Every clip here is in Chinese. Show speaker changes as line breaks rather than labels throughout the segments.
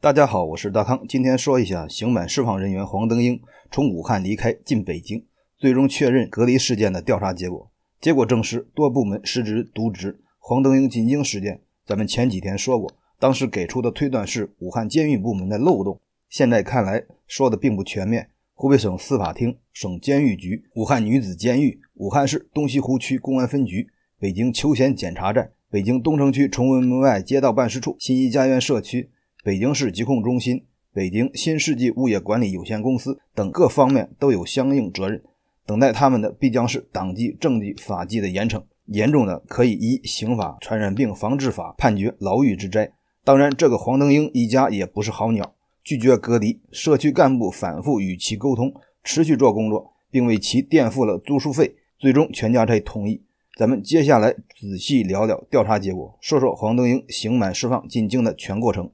大家好，我是大康。今天说一下刑满释放人员黄登英从武汉离开进北京，最终确认隔离事件的调查结果。结果证实多部门失职渎职。黄登英进京事件，咱们前几天说过，当时给出的推断是武汉监狱部门的漏洞。现在看来，说的并不全面。湖北省司法厅、省监狱局、武汉女子监狱、武汉市东西湖区公安分局、北京求贤检查站、北京东城区崇文门外街道办事处新一家苑社区。北京市疾控中心、北京新世纪物业管理有限公司等各方面都有相应责任，等待他们的必将是党纪、政纪、法纪的严惩，严重的可以依《刑法》《传染病防治法》判决牢狱之灾。当然，这个黄登英一家也不是好鸟，拒绝隔离，社区干部反复与其沟通，持续做工作，并为其垫付了租书费，最终全家才同意。咱们接下来仔细聊聊调查结果，说说黄登英刑满释放进京的全过程。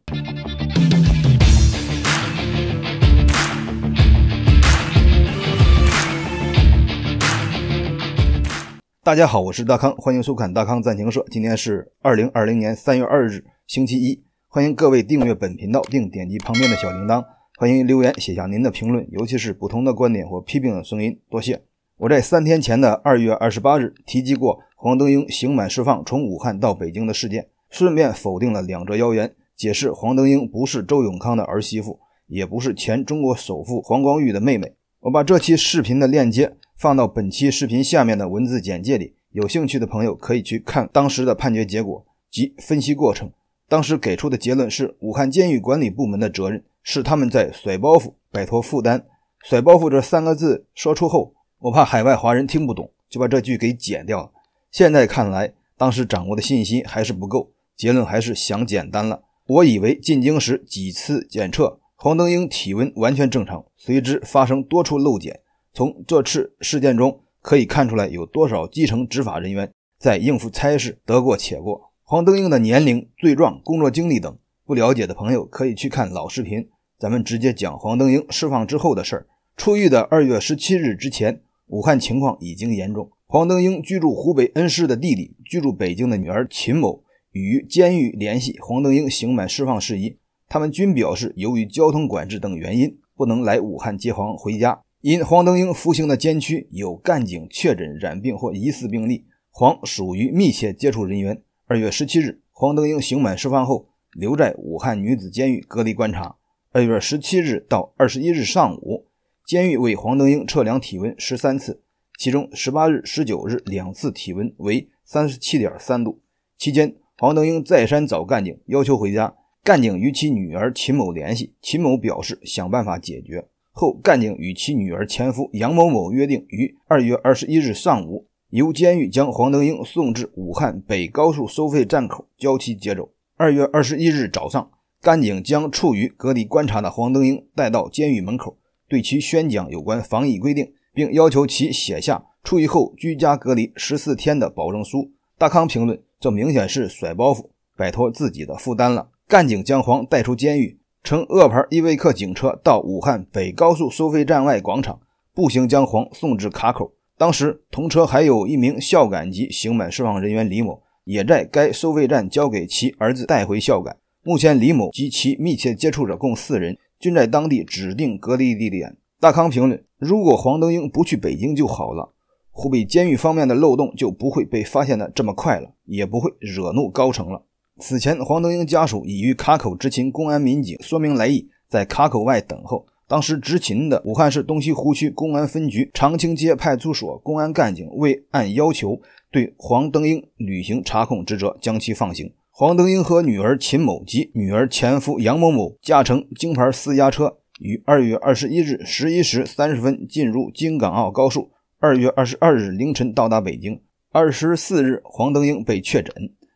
大家好，我是大康，欢迎收看大康暂情社。今天是二零二零年三月二日，星期一。欢迎各位订阅本频道，并点击旁边的小铃铛。欢迎留言写下您的评论，尤其是不同的观点或批评的声音，多谢。我在三天前的二月二十八日提及过黄德英刑满释放从武汉到北京的事件，顺便否定了两则谣言，解释黄德英不是周永康的儿媳妇，也不是前中国首富黄光裕的妹妹。我把这期视频的链接放到本期视频下面的文字简介里，有兴趣的朋友可以去看当时的判决结果及分析过程。当时给出的结论是武汉监狱管理部门的责任，是他们在甩包袱、摆脱负担。甩包袱这三个字说出后。我怕海外华人听不懂，就把这句给剪掉了。现在看来，当时掌握的信息还是不够，结论还是想简单了。我以为进京时几次检测，黄登英体温完全正常，随之发生多处漏检。从这次事件中可以看出来，有多少基层执法人员在应付差事，得过且过。黄登英的年龄、罪状、工作经历等不了解的朋友，可以去看老视频。咱们直接讲黄登英释放之后的事儿。出狱的二月十七日之前。武汉情况已经严重。黄登英居住湖北恩施的弟弟、居住北京的女儿秦某与监狱联系黄登英刑满释放事宜，他们均表示，由于交通管制等原因，不能来武汉接黄回家。因黄登英服刑的监区有干警确诊染病或疑似病例，黄属于密切接触人员。二月十七日，黄登英刑满释放后，留在武汉女子监狱隔离观察。二月十七日到二十一日上午。监狱为黄登英测量体温十三次，其中十八日、十九日两次体温为三十七点三度。期间，黄登英再三找干警要求回家，干警与其女儿秦某联系，秦某表示想办法解决。后干警与其女儿前夫杨某某约定，于二月二十一日上午由监狱将黄登英送至武汉北高速收费站口，交其接走。二月二十一日早上，干警将处于隔离观察的黄登英带到监狱门口。对其宣讲有关防疫规定，并要求其写下出狱后居家隔离十四天的保证书。大康评论：这明显是甩包袱，摆脱自己的负担了。干警将黄带出监狱，乘鄂牌依维柯警车到武汉北高速收费站外广场，步行将黄送至卡口。当时同车还有一名孝感籍刑满释放人员李某，也在该收费站交给其儿子带回孝感。目前，李某及其密切接触者共四人。均在当地指定隔离地点。大康评论：如果黄登英不去北京就好了，湖北监狱方面的漏洞就不会被发现的这么快了，也不会惹怒高层了。此前，黄登英家属已与卡口执勤公安民警说明来意，在卡口外等候。当时执勤的武汉市东西湖区公安分局长青街派出所公安干警未按要求对黄登英履行查控职责，将其放行。黄登英和女儿秦某及女儿前夫杨某某驾乘京牌私家车，于二月二十一日十一时三十分进入京港澳高速。二月二十二日凌晨到达北京。二十四日，黄登英被确诊。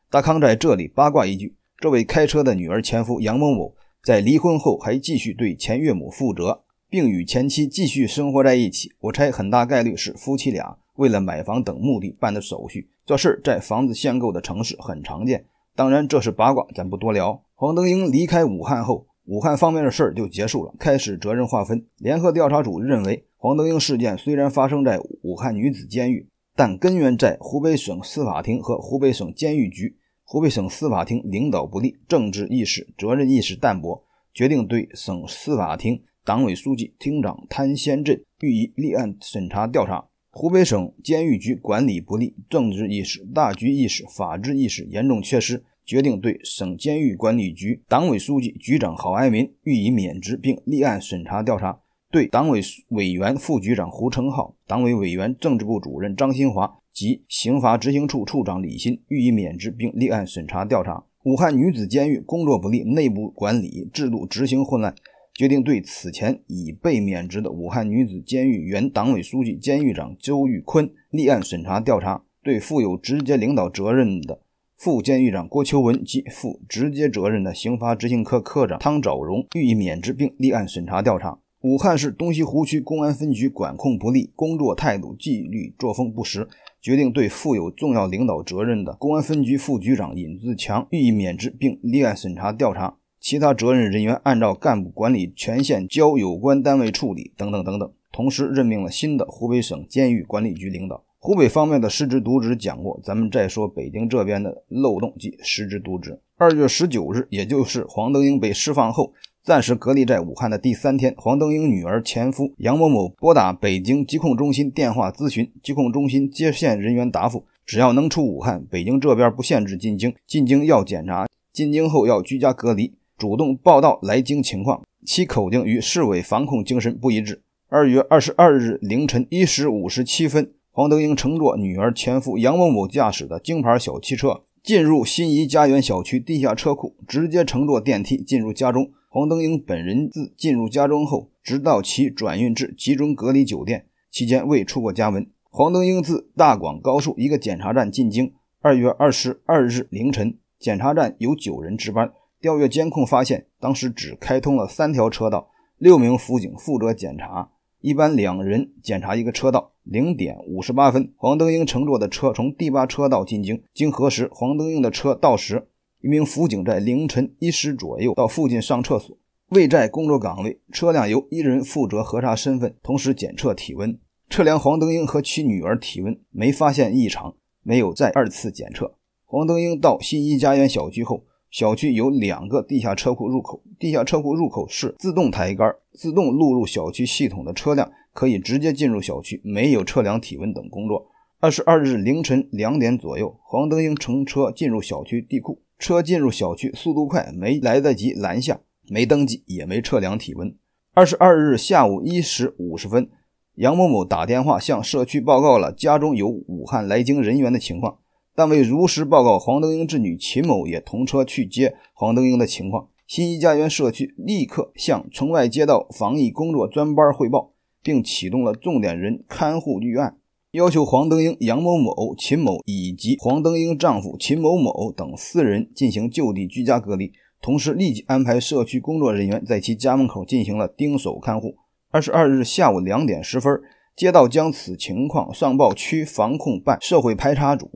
大康在这里八卦一句：这位开车的女儿前夫杨某某，在离婚后还继续对前岳母负责，并与前妻继续生活在一起。我猜很大概率是夫妻俩为了买房等目的办的手续。这事儿在房子限购的城市很常见。当然，这是八卦，咱不多聊。黄登英离开武汉后，武汉方面的事儿就结束了，开始责任划分。联合调查组认为，黄登英事件虽然发生在武汉女子监狱，但根源在湖北省司法厅和湖北省监狱局。湖北省司法厅领导不力，政治意识、责任意识淡薄，决定对省司法厅党委书记、厅长潘先振予以立案审查调查。湖北省监狱局管理不力，政治意识、大局意识、法治意识严重缺失，决定对省监狱管理局党委书记、局长郝爱民予以免职，并立案审查调查；对党委委员、副局长胡成浩，党委委员、政治部主任张新华及刑罚执行处处长李新予以免职，并立案审查调查。武汉女子监狱工作不力，内部管理制度执行混乱。决定对此前已被免职的武汉女子监狱原党委书记、监狱长周玉坤立案审查调查，对负有直接领导责任的副监狱长郭秋文及负直接责任的刑罚执行科科长汤兆荣予以免职并立案审查调查。武汉市东西湖区公安分局管控不力，工作态度、纪律作风不实，决定对负有重要领导责任的公安分局副局长尹自强予以免职并立案审查调查。其他责任人员按照干部管理权限交有关单位处理，等等等等。同时任命了新的湖北省监狱管理局领导。湖北方面的失职渎职讲过，咱们再说北京这边的漏洞及失职渎职。二月十九日，也就是黄登英被释放后，暂时隔离在武汉的第三天，黄登英女儿前夫杨某某拨打北京疾控中心电话咨询，疾控中心接线人员答复：只要能出武汉，北京这边不限制进京，进京要检查，进京后要居家隔离。主动报道来京情况，其口径与市委防控精神不一致。二月二十二日凌晨一时五十七分，黄德英乘坐女儿前夫杨某某驾驶的京牌小汽车进入心怡家园小区地下车库，直接乘坐电梯进入家中。黄登英本人自进入家中后，直到其转运至集中隔离酒店期间，未出过家门。黄登英自大广高速一个检查站进京，二月二十二日凌晨，检查站有九人值班。调阅监控发现，当时只开通了三条车道，六名辅警负责检查，一般两人检查一个车道。零点五十八分，黄登英乘坐的车从第八车道进京。经核实，黄登英的车到时，一名辅警在凌晨一时左右到附近上厕所，未在工作岗位。车辆由一人负责核查身份，同时检测体温，测量黄登英和其女儿体温，没发现异常，没有再二次检测。黄登英到新一家园小区后。小区有两个地下车库入口，地下车库入口是自动抬杆，自动录入小区系统的车辆可以直接进入小区，没有测量体温等工作。二十二日凌晨两点左右，黄登英乘车进入小区地库，车进入小区速度快，没来得及拦下，没登记也没测量体温。二十二日下午一时五十分，杨某某打电话向社区报告了家中有武汉来京人员的情况。但未如实报告黄登英之女秦某也同车去接黄登英的情况。新一家园社区立刻向城外街道防疫工作专班汇报，并启动了重点人看护预案，要求黄登英、杨某某、秦某以及黄登英丈夫秦某某等四人进行就地居家隔离，同时立即安排社区工作人员在其家门口进行了盯守看护。二十二日下午两点十分，街道将此情况上报区防控办社会排查组。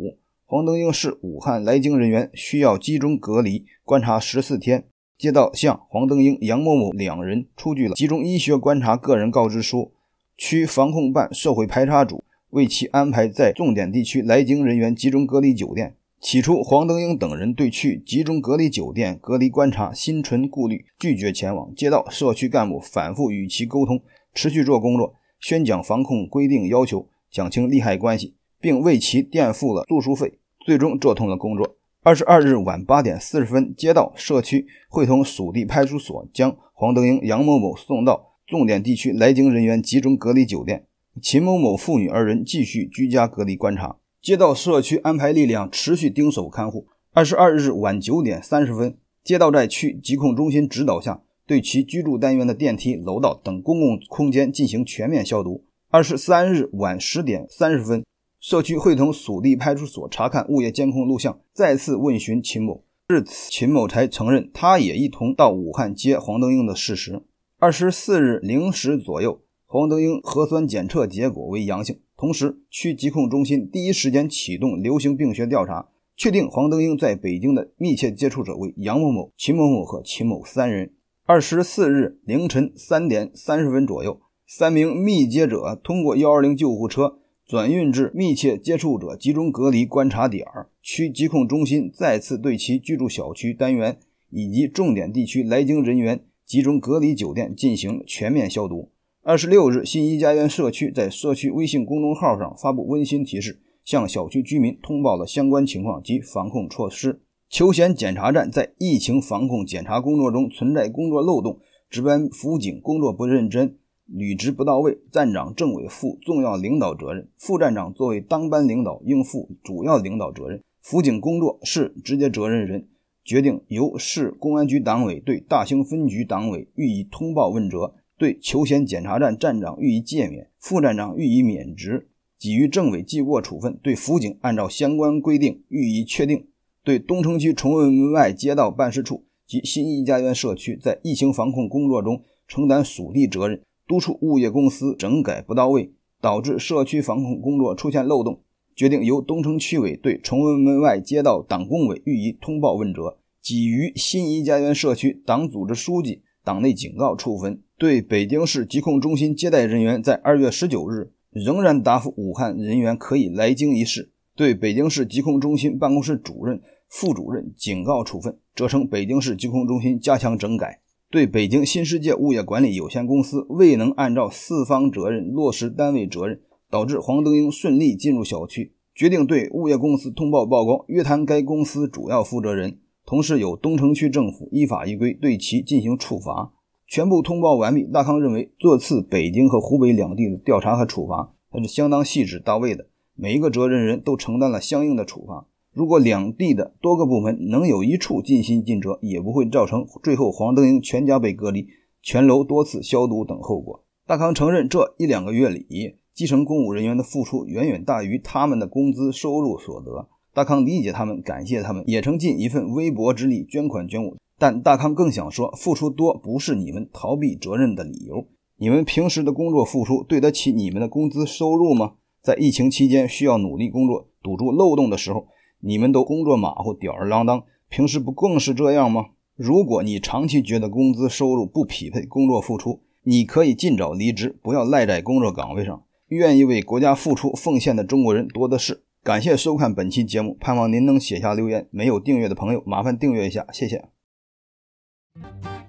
黄登英是武汉来京人员，需要集中隔离观察十四天。街道向黄登英、杨某某两人出具了集中医学观察个人告知书，区防控办社会排查组为其安排在重点地区来京人员集中隔离酒店。起初，黄登英等人对去集中隔离酒店隔离观察心存顾虑，拒绝前往。街道社区干部反复与其沟通，持续做工作，宣讲防控规定要求，讲清利害关系，并为其垫付了住宿费。最终做通了工作。二十二日晚八点四十分，街道社区会同属地派出所，将黄德英、杨某某送到重点地区来京人员集中隔离酒店。秦某某父女二人继续居家隔离观察。街道社区安排力量持续盯守看护。二十二日晚九点三十分，街道在区疾控中心指导下，对其居住单元的电梯、楼道等公共空间进行全面消毒。二十三日晚十点三十分。社区会同属地派出所查看物业监控录像，再次问询秦某。至此，秦某才承认他也一同到武汉接黄登英的事实。二十四日零时左右，黄登英核酸检测结果为阳性，同时区疾控中心第一时间启动流行病学调查，确定黄登英在北京的密切接触者为杨某某、秦某某和秦某三人。二十四日凌晨三点三十分左右，三名密接者通过幺二零救护车。转运至密切接触者集中隔离观察点儿，区疾控中心再次对其居住小区单元以及重点地区来京人员集中隔离酒店进行全面消毒。二十六日，新一家园社区在社区微信公众号上发布温馨提示，向小区居民通报了相关情况及防控措施。求贤检查站在疫情防控检查工作中存在工作漏洞，值班辅警工作不认真。履职不到位，站长、政委负重要领导责任，副站长作为当班领导应负主要领导责任。辅警工作是直接责任人，决定由市公安局党委对大兴分局党委予以通报问责，对求贤检查站站长予以诫勉，副站长予以免职，给予政委记过处分，对辅警按照相关规定予以确定。对东城区崇文门外街道办事处及新一家园社区在疫情防控工作中承担属地责任。督促物业公司整改不到位，导致社区防控工作出现漏洞，决定由东城区委对崇文门外街道党工委予以通报问责，给予新怡家园社区党组织书记党内警告处分；对北京市疾控中心接待人员在二月十九日仍然答复武汉人员可以来京一事，对北京市疾控中心办公室主任、副主任警告处分，责成北京市疾控中心加强整改。对北京新世界物业管理有限公司未能按照四方责任落实单位责任，导致黄登英顺利进入小区，决定对物业公司通报曝光，约谈该公司主要负责人，同时由东城区政府依法依规对其进行处罚。全部通报完毕，大康认为，这次北京和湖北两地的调查和处罚，还是相当细致到位的，每一个责任人都承担了相应的处罚。如果两地的多个部门能有一处尽心尽责，也不会造成最后黄登英全家被隔离、全楼多次消毒等后果。大康承认，这一两个月里，基层公务人员的付出远远大于他们的工资收入所得。大康理解他们，感谢他们，也曾尽一份微薄之力捐款捐物。但大康更想说，付出多不是你们逃避责任的理由。你们平时的工作付出对得起你们的工资收入吗？在疫情期间需要努力工作堵住漏洞的时候。你们都工作马虎、吊儿郎当，平时不更是这样吗？如果你长期觉得工资收入不匹配工作付出，你可以尽早离职，不要赖在工作岗位上。愿意为国家付出奉献的中国人多的是。感谢收看本期节目，盼望您能写下留言。没有订阅的朋友，麻烦订阅一下，谢谢。